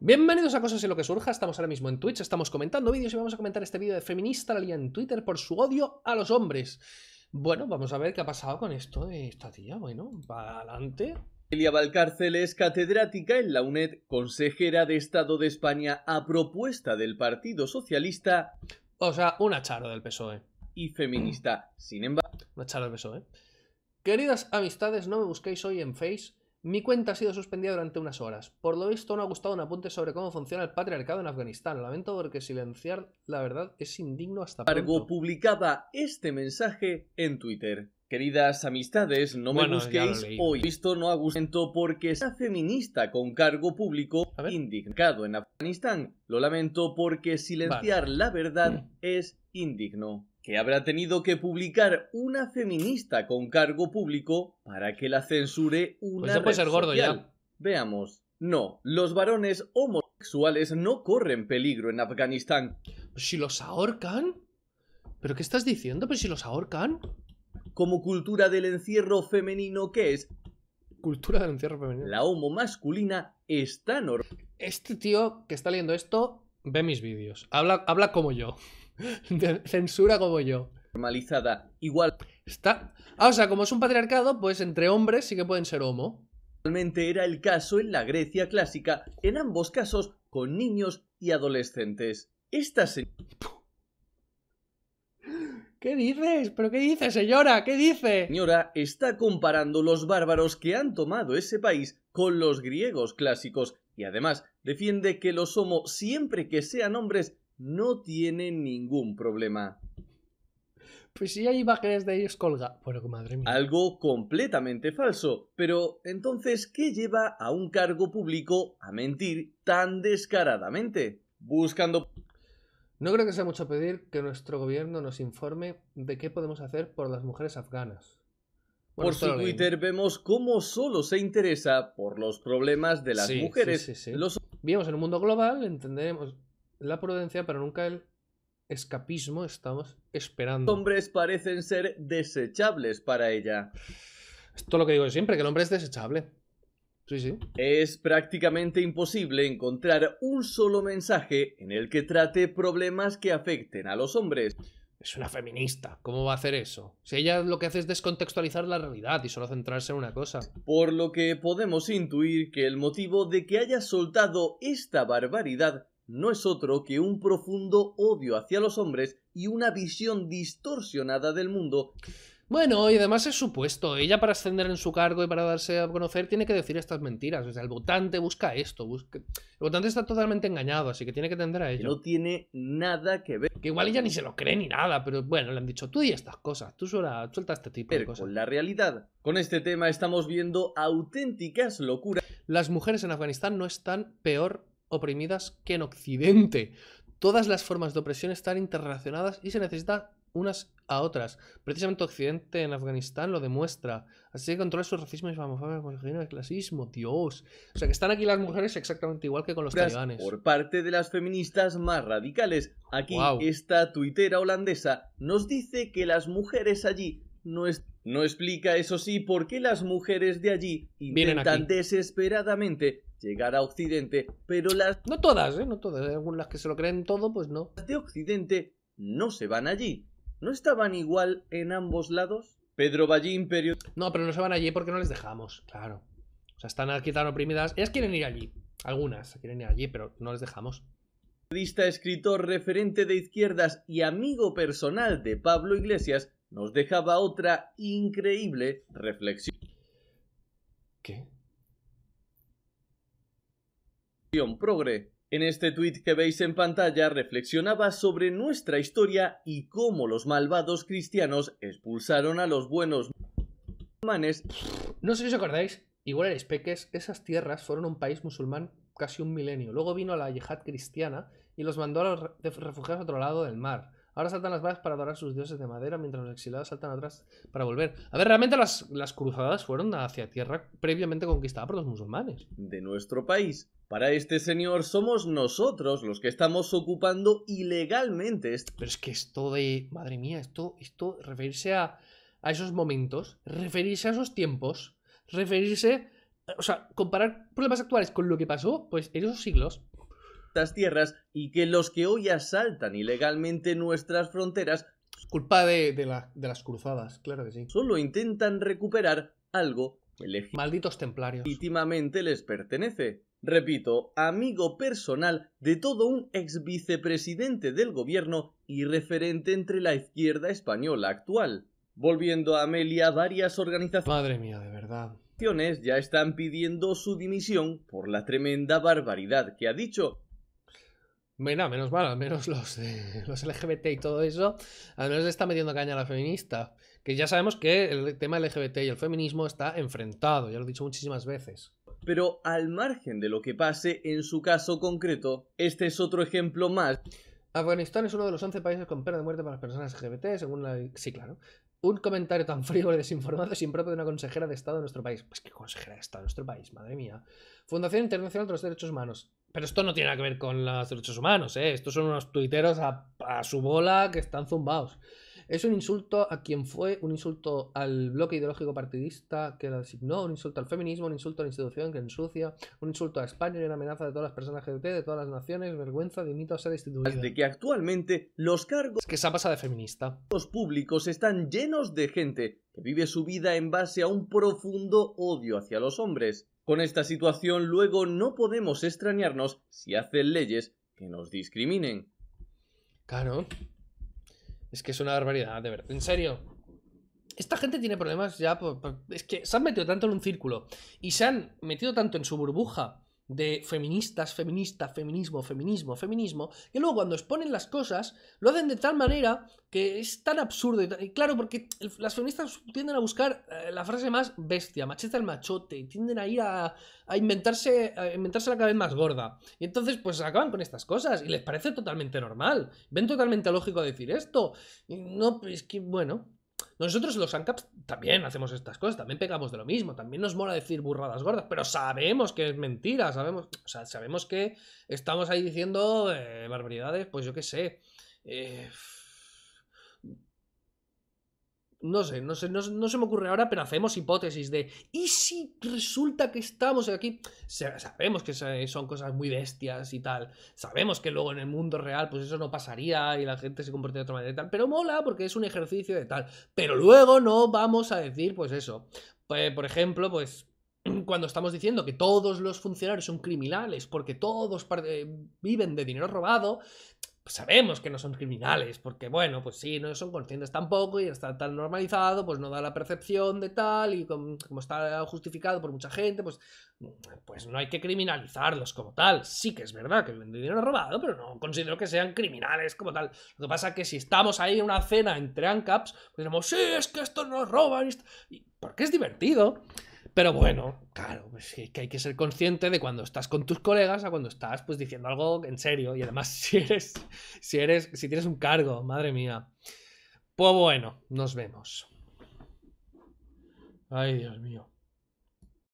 Bienvenidos a Cosas y lo que surja, estamos ahora mismo en Twitch, estamos comentando vídeos y vamos a comentar este vídeo de feminista la lía en Twitter por su odio a los hombres. Bueno, vamos a ver qué ha pasado con esto de esta tía, bueno, para adelante. Elia Valcárcel es catedrática en la UNED, consejera de Estado de España a propuesta del Partido Socialista. O sea, una charo del PSOE. Y feminista, sin embargo... Una charo del PSOE. Queridas amistades, no me busquéis hoy en Face mi cuenta ha sido suspendida durante unas horas. Por lo visto, no ha gustado un apunte sobre cómo funciona el patriarcado en Afganistán. Lo lamento porque silenciar la verdad es indigno hasta Cargo publicaba este mensaje en Twitter. Queridas amistades, no me busquéis hoy. Visto no ha gustado porque sea feminista con cargo público indignado en Afganistán. Lo lamento porque silenciar la verdad mm. es indigno que habrá tenido que publicar una feminista con cargo público para que la censure una pues ya puede ser gordo ya. Veamos. No, los varones homosexuales no corren peligro en Afganistán. Pues si los ahorcan. ¿Pero qué estás diciendo? Pues si los ahorcan. Como cultura del encierro femenino que es. Cultura del encierro femenino. La homo masculina está normal. Este tío que está leyendo esto ve mis vídeos. Habla, habla como yo. De censura como yo. Normalizada. Igual. Está. Ah, o sea, como es un patriarcado, pues entre hombres sí que pueden ser homo. Realmente era el caso en la Grecia clásica, en ambos casos con niños y adolescentes. Esta señora. ¿Qué dices? ¿Pero qué dice, señora? ¿Qué dice? Señora, está comparando los bárbaros que han tomado ese país con los griegos clásicos y además defiende que los homo, siempre que sean hombres, no tiene ningún problema. Pues si hay imágenes de ellos colga. Bueno, madre mía. Algo completamente falso. Pero entonces, ¿qué lleva a un cargo público a mentir tan descaradamente? Buscando... No creo que sea mucho pedir que nuestro gobierno nos informe de qué podemos hacer por las mujeres afganas. por su Twitter vemos cómo solo se interesa por los problemas de las mujeres. Vivimos en un mundo global, entendemos, la prudencia, pero nunca el escapismo estamos esperando. hombres parecen ser desechables para ella. Esto es lo que digo siempre, que el hombre es desechable. Sí, sí. Es prácticamente imposible encontrar un solo mensaje en el que trate problemas que afecten a los hombres. Es una feminista, ¿cómo va a hacer eso? Si ella lo que hace es descontextualizar la realidad y solo centrarse en una cosa. Por lo que podemos intuir que el motivo de que haya soltado esta barbaridad no es otro que un profundo odio hacia los hombres y una visión distorsionada del mundo. Bueno, y además es supuesto, ella para ascender en su cargo y para darse a conocer tiene que decir estas mentiras. O sea, el votante busca esto, el votante está totalmente engañado, así que tiene que tender a ello. No tiene nada que ver. Que igual ella ni se lo cree ni nada, pero bueno, le han dicho tú y estas cosas, tú suelta, suelta este tipo de cosas. Con la realidad. Con este tema estamos viendo auténticas locuras. Las mujeres en Afganistán no están peor oprimidas que en Occidente. Todas las formas de opresión están interrelacionadas y se necesitan unas a otras. Precisamente Occidente en Afganistán lo demuestra. Así que controla su racismo y homofobia, el clasismo, Dios. O sea que están aquí las mujeres exactamente igual que con los talibanes. Por parte de las feministas más radicales, aquí esta tuitera holandesa nos dice que las mujeres allí no, no explica, eso sí, por qué las mujeres de allí intentan desesperadamente llegar a Occidente, pero las... No todas, ¿eh? No todas. Hay algunas que se lo creen todo, pues no. Las de Occidente no se van allí. ¿No estaban igual en ambos lados? Pedro Vallín, Imperio. No, pero no se van allí porque no les dejamos, claro. O sea, están aquí tan oprimidas. Ellas quieren ir allí. Algunas quieren ir allí, pero no les dejamos. Periodista, escritor, referente de izquierdas y amigo personal de Pablo Iglesias, nos dejaba otra increíble reflexión. ¿Qué? Progre. En este tuit que veis en pantalla reflexionaba sobre nuestra historia y cómo los malvados cristianos expulsaron a los buenos musulmanes. No sé si os acordáis, igual erais peques, esas tierras fueron un país musulmán casi un milenio. Luego vino la yihad cristiana y los mandó a los refugiados a otro lado del mar. Ahora saltan las bajas para adorar a sus dioses de madera, mientras los exilados saltan atrás para volver. A ver, realmente las, las cruzadas fueron hacia tierra previamente conquistada por los musulmanes. De nuestro país. Para este señor somos nosotros los que estamos ocupando ilegalmente esto. Pero es que esto de... Madre mía, esto, esto referirse a, a esos momentos, referirse a esos tiempos, referirse... O sea, comparar problemas actuales con lo que pasó, pues en esos siglos, tierras y que los que hoy asaltan ilegalmente nuestras fronteras... culpa de, las cruzadas, claro que sí. Solo intentan recuperar algo Malditos templarios. Legítimamente les pertenece. Repito, amigo personal de todo un ex vicepresidente del gobierno y referente entre la izquierda española actual. Volviendo a Amelia, varias organizaciones. Madre mía, de verdad. Ya están pidiendo su dimisión por la tremenda barbaridad que ha dicho. Bueno, menos mal, al menos los, los LGBT y todo eso, al menos le está metiendo caña a la feminista. Que ya sabemos que el tema LGBT y el feminismo está enfrentado, ya lo he dicho muchísimas veces. Pero al margen de lo que pase, en su caso concreto, este es otro ejemplo más. Afganistán es uno de los 11 países con pena de muerte para las personas LGBT, según la... Sí, claro. Un comentario tan frío y desinformado es impropio de una consejera de Estado de nuestro país. Pues qué consejera de Estado de nuestro país, madre mía. Fundación Internacional de los Derechos Humanos. Pero esto no tiene que ver con los derechos humanos, ¿eh? Estos son unos tuiteros a, su bola que están zumbados. Es un insulto a quien fue, un insulto al bloque ideológico partidista que la designó, un insulto al feminismo, un insulto a la institución que ensucia, un insulto a España y una amenaza de todas las personas LGBT, de todas las naciones, vergüenza, dimito a ser destituido. De que actualmente los cargos... que se ha pasado de feminista. Los públicos están llenos de gente que vive su vida en base a un profundo odio hacia los hombres. Con esta situación luego no podemos extrañarnos si hacen leyes que nos discriminen. Claro. Es que es una barbaridad, de verdad. En serio. Esta gente tiene problemas ya. es que se han metido tanto en un círculo y se han metido tanto en su burbuja de feministas, feminista, feminismo, feminismo, feminismo, Y luego cuando exponen las cosas lo hacen de tal manera que es tan absurdo y, claro, porque las feministas tienden a buscar eh, la frase más bestia, macheta el machote, y tienden a ir a, inventarse inventarse la cabeza más gorda. Y entonces pues acaban con estas cosas y les parece totalmente normal, ven totalmente lógico decir esto. Y no, es que bueno, nosotros los ANCAPs también hacemos estas cosas, también pegamos de lo mismo, también nos mola decir burradas gordas, pero sabemos que es mentira, sabemos, sabemos que estamos ahí diciendo eh, barbaridades, pues yo qué sé. Eh, no sé, no se me ocurre ahora, pero hacemos hipótesis de ¿y si resulta que estamos aquí? Sabemos que son cosas muy bestias y tal. Sabemos que luego en el mundo real, pues eso no pasaría y la gente se comportaría de otra manera y tal. Pero mola porque es un ejercicio de tal. Pero luego no vamos a decir, pues eso. Pues, por ejemplo, pues cuando estamos diciendo que todos los funcionarios son criminales porque todos eh, viven de dinero robado, sabemos que no son criminales, porque bueno, pues sí, no son conscientes tampoco y está tan normalizado, pues no da la percepción de tal y como, está justificado por mucha gente, pues, pues no hay que criminalizarlos como tal. Sí que es verdad que el dinero robado, pero no considero que sean criminales como tal. Lo que pasa es que si estamos ahí en una cena entre ANCAPs, pues diremos, sí, es que esto nos roban, y porque es divertido. Pero bueno, claro, pues que hay que ser consciente de cuando estás con tus colegas a cuando estás pues diciendo algo en serio. Y además, si eres, si eres, si tienes un cargo, madre mía. Pues bueno, nos vemos. Ay, Dios mío.